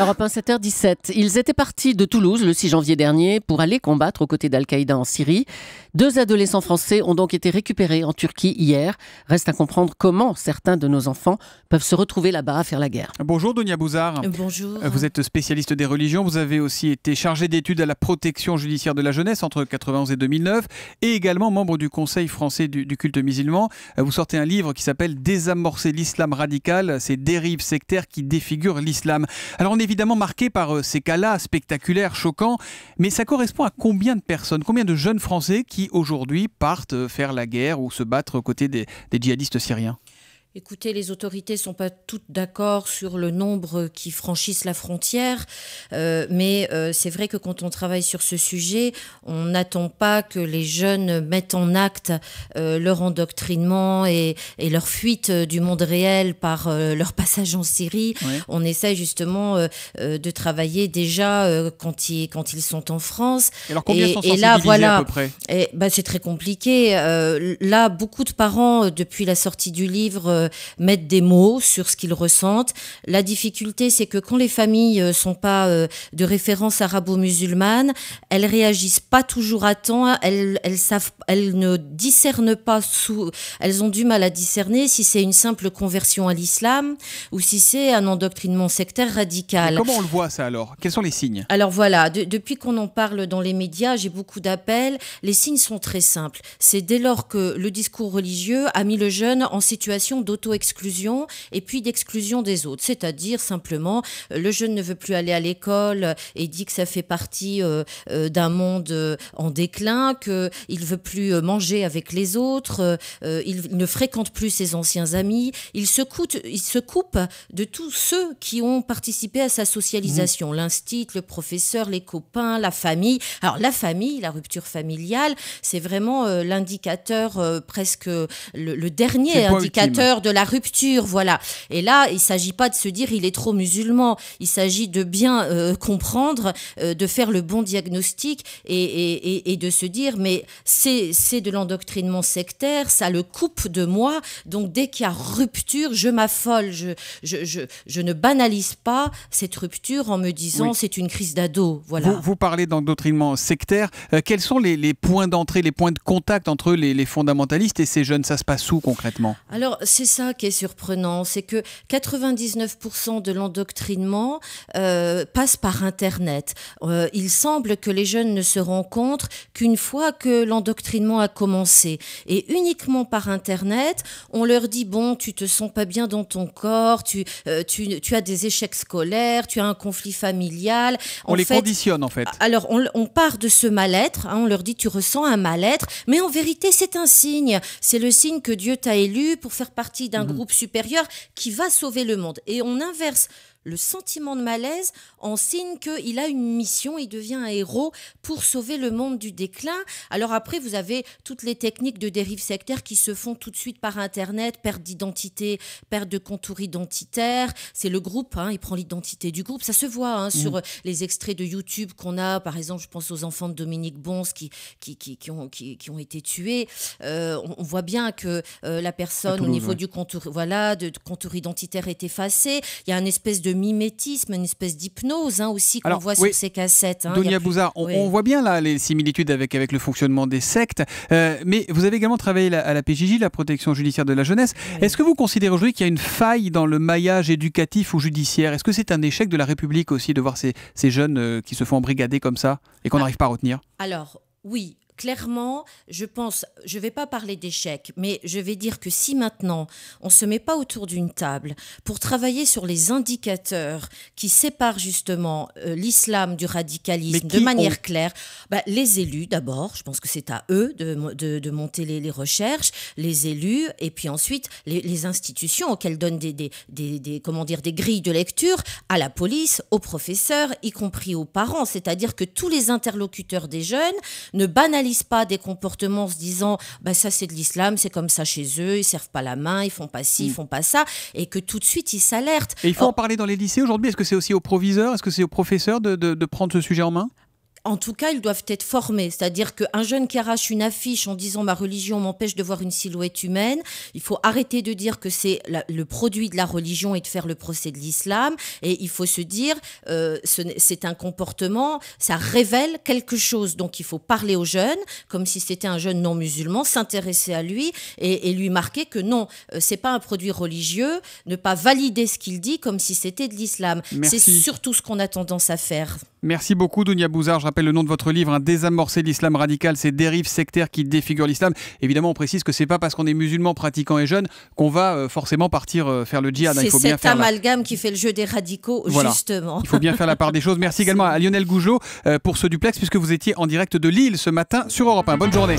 Europe 1, 7h17. Ils étaient partis de Toulouse le 6 janvier dernier pour aller combattre aux côtés d'Al-Qaïda en Syrie. Deux adolescents français ont donc été récupérés en Turquie hier. Reste à comprendre comment certains de nos enfants peuvent se retrouver là-bas à faire la guerre. Bonjour Donia Bouzard. Bonjour. Euh, vous êtes spécialiste des religions. Vous avez aussi été chargé d'études à la protection judiciaire de la jeunesse entre 91 et 2009 et également membre du Conseil français du, culte musulman. Euh, vous sortez un livre qui s'appelle Désamorcer l'islam radical, ces dérives sectaires qui défigurent l'islam. Alors on évidemment marqué par euh, ces cas-là spectaculaires, choquants, mais ça correspond à combien de personnes, combien de jeunes Français qui aujourd'hui partent euh, faire la guerre ou se battre aux côtés des djihadistes syriens Écoutez, les autorités ne sont pas toutes d'accord sur le nombre qui franchissent la frontière, euh, mais euh, c'est vrai que quand on travaille sur ce sujet, on n'attend pas que les jeunes mettent en acte euh, leur endoctrinement et, leur fuite du monde réel par leur passage en Syrie. On essaie justement de travailler déjà quand, ils, sont en France. Et, là, voilà, bah, C'est très compliqué. là, beaucoup de parents, depuis la sortie du livre, euh, mettre des mots sur ce qu'ils ressentent. La difficulté, c'est que quand les familles euh, sont pas euh, de référence arabo-musulmane, elles réagissent pas toujours à temps. Elles, elles, savent, elles ne discernent pas sous, elles ont du mal à discerner si c'est une simple conversion à l'islam ou si c'est un endoctrinement sectaire radical. comment on le voit ça alors Quels sont les signes Alors voilà, depuis qu'on en parle dans les médias, j'ai beaucoup d'appels. Les signes sont très simples. C'est dès lors que le discours religieux a mis le jeune en situation de auto exclusion et puis d'exclusion des autres. C'est-à-dire simplement, euh, le jeune ne veut plus aller à l'école et dit que ça fait partie euh, euh, d'un monde en déclin, qu'il ne veut plus manger avec les autres, il ne fréquente plus ses anciens amis, il se, il se coupe de tous ceux qui ont participé à sa socialisation, mmh. l'institut l'instit, le professeur, les copains, la famille. Alors la famille, la rupture familiale, c'est vraiment l'indicateur presque le dernier indicateur de la rupture, voilà. Et là, il ne s'agit pas de se dire il est trop musulman, il s'agit de bien euh, comprendre, euh, de faire le bon diagnostic et, de se dire mais c'est de l'endoctrinement sectaire, ça le coupe de moi, donc dès qu'il y a rupture, je m'affole, je, je, ne banalise pas cette rupture en me disant c'est une crise d'ado. Voilà. Vous, parlez d'endoctrinement sectaire, euh, quels sont les, points d'entrée, les points de contact entre les, les fondamentalistes et ces jeunes Ça se passe où concrètement Alors, c'est ça qui est surprenant, c'est que 99% de l'endoctrinement euh, passe par Internet. Euh, il semble que les jeunes ne se rencontrent qu'une fois que l'endoctrinement a commencé. Et uniquement par Internet, on leur dit, bon, tu te sens pas bien dans ton corps, tu, euh, tu, as des échecs scolaires, tu as un conflit familial. On les conditionne en fait. Alors on, part de ce mal-être, hein, on leur dit tu ressens un mal-être, mais en vérité c'est un signe. C'est le signe que Dieu t'a élu pour faire partie d'un mmh groupe supérieur qui va sauver le monde. Et on inverse le sentiment de malaise en signe qu'il a une mission, il devient un héros pour sauver le monde du déclin. Alors après, vous avez toutes les techniques de dérive sectaire qui se font tout de suite par Internet, perte d'identité, perte de contour identitaire. C'est le groupe, hein, il prend l'identité du groupe. Ça se voit hein, sur mm. les extraits de YouTube qu'on a. Par exemple, je pense aux enfants de Dominique Bons qui, qui, qui, ont, qui, ont été tués. Euh, on, voit bien que euh, la personne au niveau du contour, voilà, de, contour identitaire est effacée. Il y a une espèce de de mimétisme, une espèce d'hypnose hein, aussi qu'on voit sur ces cassettes. Hein, Donia Bouzard, on, voit bien là les similitudes avec, avec le fonctionnement des sectes, euh, mais vous avez également travaillé à la PJJ, la protection judiciaire de la jeunesse. Est-ce que vous considérez aujourd'hui qu'il y a une faille dans le maillage éducatif ou judiciaire Est-ce que c'est un échec de la République aussi de voir ces, jeunes euh, qui se font embrigader comme ça et qu'on ah. n'arrive pas à retenir Alors, oui, clairement, je pense, je ne vais pas parler d'échec, mais je vais dire que si maintenant on ne se met pas autour d'une table pour travailler sur les indicateurs qui séparent justement euh, l'islam du radicalisme de manière claire, bah, les élus d'abord, je pense que c'est à eux de, de, monter les, recherches, les élus, et puis ensuite les, institutions auxquelles donnent des, des, des, comment dire, des grilles de lecture, à la police, aux professeurs, y compris aux parents, c'est-à-dire que tous les interlocuteurs des jeunes ne banalisent n'analyse pas des comportements en se disant bah, ça c'est de l'islam, c'est comme ça chez eux, ils servent pas la main, ils font pas ci, ils mm. font pas ça, et que tout de suite ils s'alertent. Et il faut en parler dans les lycées aujourd'hui. Est-ce que c'est aussi aux proviseurs, est-ce que c'est aux professeurs de, de prendre ce sujet en main en tout cas, ils doivent être formés. C'est-à-dire qu'un jeune qui arrache une affiche en disant ma religion m'empêche de voir une silhouette humaine, il faut arrêter de dire que c'est le produit de la religion et de faire le procès de l'islam. Et il faut se dire, euh, c'est un comportement, ça révèle quelque chose. Donc il faut parler au jeune, comme si c'était un jeune non musulman, s'intéresser à lui et, et, lui marquer que non, euh, c'est pas un produit religieux, ne pas valider ce qu'il dit comme si c'était de l'islam. C'est surtout ce qu'on a tendance à faire. Merci beaucoup Dounia Bouzard. Je rappelle le nom de votre livre, Un Désamorcer l'islam radical, ces dérives sectaires qui défigurent l'islam. Évidemment, on précise que ce n'est pas parce qu'on est musulman pratiquant et jeune qu'on va euh, forcément partir euh, faire le djihad. Hein. C'est cet amalgame qui fait le jeu des radicaux, justement. Il faut bien faire la part des choses. Merci également à Lionel Gougelot euh, pour ce duplex, puisque vous étiez en direct de Lille ce matin sur Europe 1. Bonne journée.